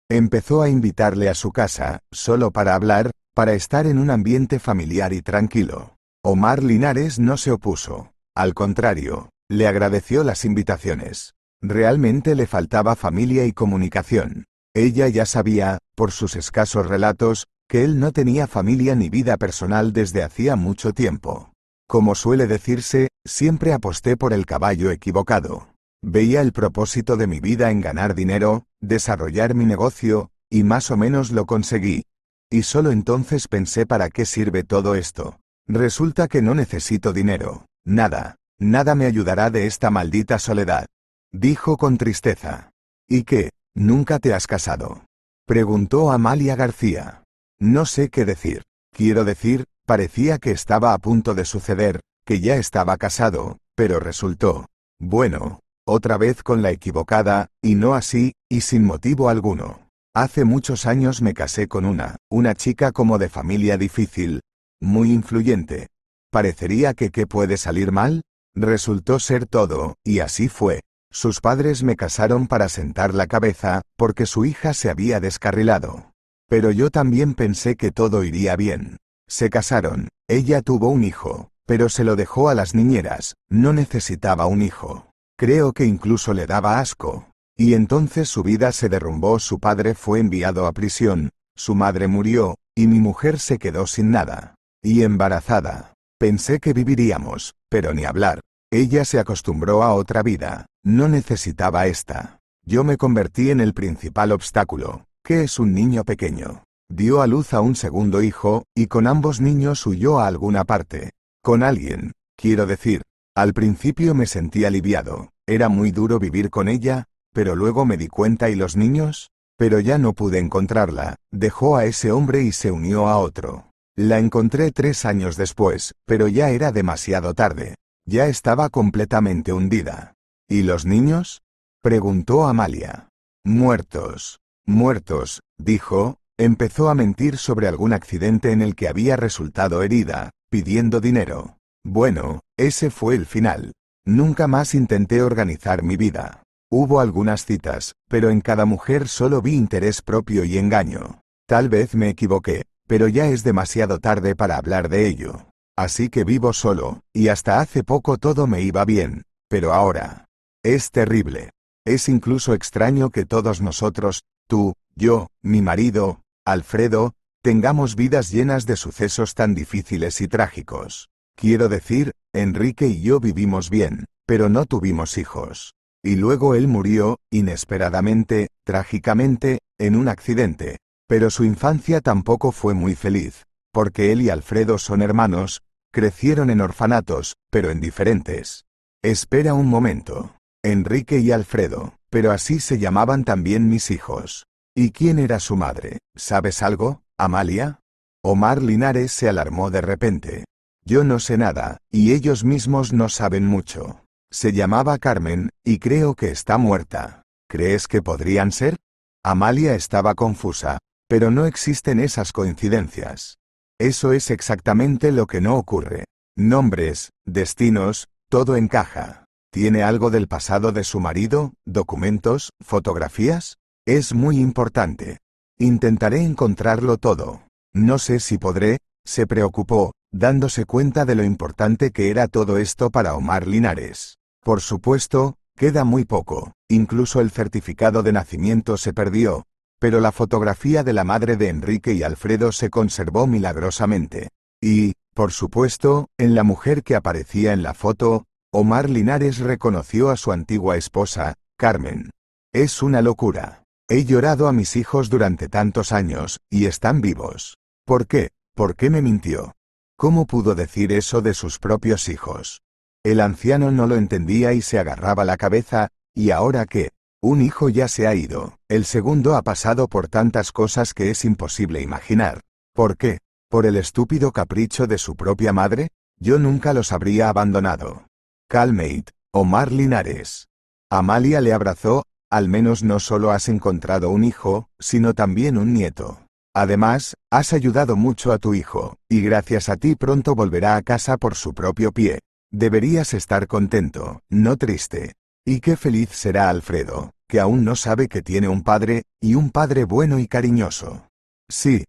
Empezó a invitarle a su casa, solo para hablar, para estar en un ambiente familiar y tranquilo. Omar Linares no se opuso. Al contrario, le agradeció las invitaciones. Realmente le faltaba familia y comunicación. Ella ya sabía, por sus escasos relatos, que él no tenía familia ni vida personal desde hacía mucho tiempo. Como suele decirse, siempre aposté por el caballo equivocado. Veía el propósito de mi vida en ganar dinero, desarrollar mi negocio, y más o menos lo conseguí. Y solo entonces pensé para qué sirve todo esto. Resulta que no necesito dinero, nada, nada me ayudará de esta maldita soledad. Dijo con tristeza. ¿Y qué? ¿Nunca te has casado? Preguntó Amalia García. No sé qué decir. Quiero decir, parecía que estaba a punto de suceder, que ya estaba casado, pero resultó. Bueno, otra vez con la equivocada, y no así, y sin motivo alguno. Hace muchos años me casé con una, una chica como de familia difícil, muy influyente. Parecería que qué puede salir mal. Resultó ser todo, y así fue. Sus padres me casaron para sentar la cabeza, porque su hija se había descarrilado. Pero yo también pensé que todo iría bien. Se casaron, ella tuvo un hijo, pero se lo dejó a las niñeras, no necesitaba un hijo. Creo que incluso le daba asco. Y entonces su vida se derrumbó, su padre fue enviado a prisión, su madre murió, y mi mujer se quedó sin nada. Y embarazada. Pensé que viviríamos, pero ni hablar. Ella se acostumbró a otra vida, no necesitaba esta. Yo me convertí en el principal obstáculo, que es un niño pequeño. Dio a luz a un segundo hijo, y con ambos niños huyó a alguna parte. Con alguien, quiero decir. Al principio me sentí aliviado, era muy duro vivir con ella, pero luego me di cuenta y los niños, pero ya no pude encontrarla, dejó a ese hombre y se unió a otro. La encontré tres años después, pero ya era demasiado tarde. Ya estaba completamente hundida. ¿Y los niños? preguntó Amalia. Muertos. Muertos, dijo, empezó a mentir sobre algún accidente en el que había resultado herida, pidiendo dinero. Bueno, ese fue el final. Nunca más intenté organizar mi vida. Hubo algunas citas, pero en cada mujer solo vi interés propio y engaño. Tal vez me equivoqué, pero ya es demasiado tarde para hablar de ello. Así que vivo solo, y hasta hace poco todo me iba bien, pero ahora. Es terrible. Es incluso extraño que todos nosotros, tú, yo, mi marido, Alfredo, tengamos vidas llenas de sucesos tan difíciles y trágicos. Quiero decir, Enrique y yo vivimos bien, pero no tuvimos hijos. Y luego él murió, inesperadamente, trágicamente, en un accidente, pero su infancia tampoco fue muy feliz, porque él y Alfredo son hermanos, crecieron en orfanatos, pero en diferentes. Espera un momento. Enrique y Alfredo, pero así se llamaban también mis hijos. ¿Y quién era su madre? ¿Sabes algo, Amalia? Omar Linares se alarmó de repente. Yo no sé nada, y ellos mismos no saben mucho. Se llamaba Carmen, y creo que está muerta. ¿Crees que podrían ser? Amalia estaba confusa, pero no existen esas coincidencias. Eso es exactamente lo que no ocurre. Nombres, destinos, todo encaja. ¿Tiene algo del pasado de su marido, documentos, fotografías? Es muy importante. Intentaré encontrarlo todo. No sé si podré, se preocupó, dándose cuenta de lo importante que era todo esto para Omar Linares. Por supuesto, queda muy poco, incluso el certificado de nacimiento se perdió, pero la fotografía de la madre de Enrique y Alfredo se conservó milagrosamente. Y, por supuesto, en la mujer que aparecía en la foto, Omar Linares reconoció a su antigua esposa, Carmen. Es una locura. He llorado a mis hijos durante tantos años, y están vivos. ¿Por qué? ¿Por qué me mintió? ¿Cómo pudo decir eso de sus propios hijos? El anciano no lo entendía y se agarraba la cabeza, ¿y ahora qué? Un hijo ya se ha ido, el segundo ha pasado por tantas cosas que es imposible imaginar. ¿Por qué? ¿Por el estúpido capricho de su propia madre? Yo nunca los habría abandonado. Calmate, Omar Linares. Amalia le abrazó, al menos no solo has encontrado un hijo, sino también un nieto. Además, has ayudado mucho a tu hijo, y gracias a ti pronto volverá a casa por su propio pie. Deberías estar contento, no triste. Y qué feliz será Alfredo, que aún no sabe que tiene un padre, y un padre bueno y cariñoso. Sí.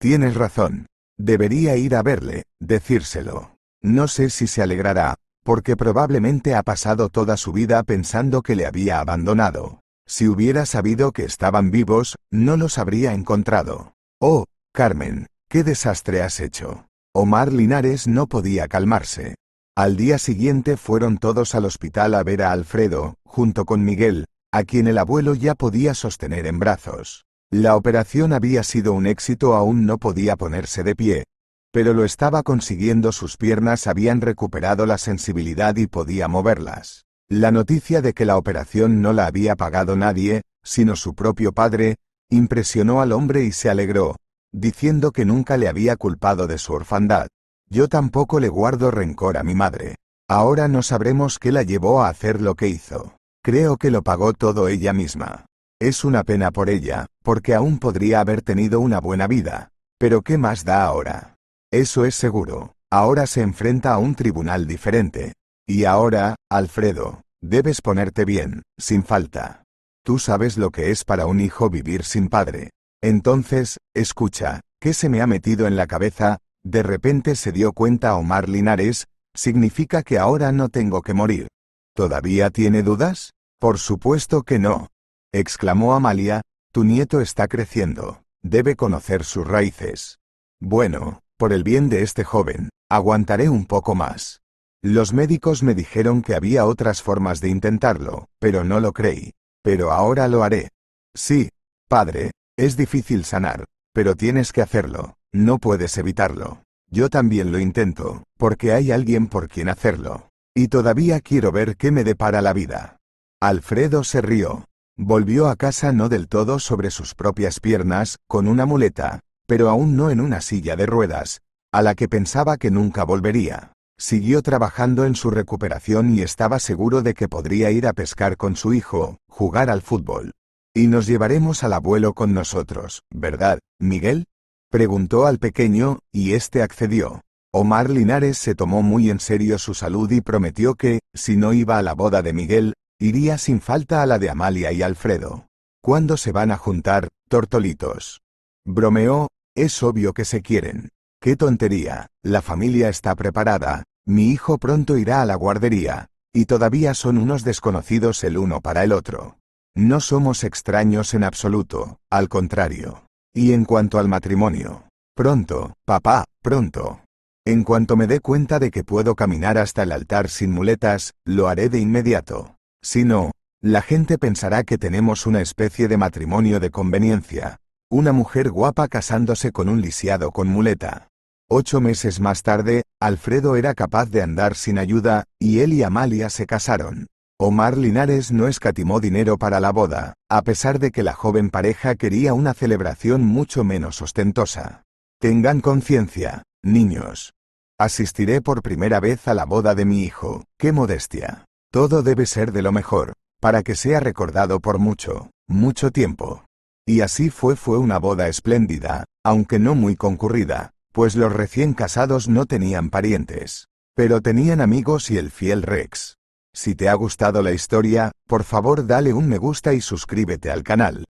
Tienes razón. Debería ir a verle, decírselo. No sé si se alegrará, porque probablemente ha pasado toda su vida pensando que le había abandonado. Si hubiera sabido que estaban vivos, no los habría encontrado. Oh, Carmen, qué desastre has hecho. Omar Linares no podía calmarse. Al día siguiente fueron todos al hospital a ver a Alfredo, junto con Miguel, a quien el abuelo ya podía sostener en brazos. La operación había sido un éxito, aún no podía ponerse de pie, pero lo estaba consiguiendo, sus piernas habían recuperado la sensibilidad y podía moverlas. La noticia de que la operación no la había pagado nadie, sino su propio padre, impresionó al hombre y se alegró, diciendo que nunca le había culpado de su orfandad. Yo tampoco le guardo rencor a mi madre. Ahora no sabremos qué la llevó a hacer lo que hizo. Creo que lo pagó todo ella misma. Es una pena por ella, porque aún podría haber tenido una buena vida. Pero ¿qué más da ahora? Eso es seguro. Ahora se enfrenta a un tribunal diferente. Y ahora, Alfredo, debes ponerte bien, sin falta. Tú sabes lo que es para un hijo vivir sin padre. Entonces, escucha, ¿qué se me ha metido en la cabeza? De repente se dio cuenta Omar Linares, significa que ahora no tengo que morir. ¿Todavía tiene dudas? Por supuesto que no. Exclamó Amalia, tu nieto está creciendo, debe conocer sus raíces. Bueno, por el bien de este joven, aguantaré un poco más. Los médicos me dijeron que había otras formas de intentarlo, pero no lo creí. Pero ahora lo haré. Sí, padre, es difícil sanar, pero tienes que hacerlo. No puedes evitarlo. Yo también lo intento, porque hay alguien por quien hacerlo. Y todavía quiero ver qué me depara la vida. Alfredo se rió. Volvió a casa no del todo sobre sus propias piernas, con una muleta, pero aún no en una silla de ruedas, a la que pensaba que nunca volvería. Siguió trabajando en su recuperación y estaba seguro de que podría ir a pescar con su hijo, jugar al fútbol. Y nos llevaremos al abuelo con nosotros, ¿verdad, Miguel? Preguntó al pequeño, y éste accedió. Omar Linares se tomó muy en serio su salud y prometió que, si no iba a la boda de Miguel, iría sin falta a la de Amalia y Alfredo. ¿Cuándo se van a juntar, tortolitos? Bromeó, es obvio que se quieren. Qué tontería, la familia está preparada, mi hijo pronto irá a la guardería, y todavía son unos desconocidos el uno para el otro. No somos extraños en absoluto, al contrario. Y en cuanto al matrimonio. Pronto, papá, pronto. En cuanto me dé cuenta de que puedo caminar hasta el altar sin muletas, lo haré de inmediato. Si no, la gente pensará que tenemos una especie de matrimonio de conveniencia. Una mujer guapa casándose con un lisiado con muleta. Ocho meses más tarde, Alfredo era capaz de andar sin ayuda, y él y Amalia se casaron. Omar Linares no escatimó dinero para la boda, a pesar de que la joven pareja quería una celebración mucho menos ostentosa. Tengan conciencia, niños. Asistiré por primera vez a la boda de mi hijo, qué modestia. Todo debe ser de lo mejor, para que sea recordado por mucho, mucho tiempo. Y así fue fue una boda espléndida, aunque no muy concurrida, pues los recién casados no tenían parientes. Pero tenían amigos y el fiel Rex, si te ha gustado la historia, por favor dale un me gusta y suscríbete al canal.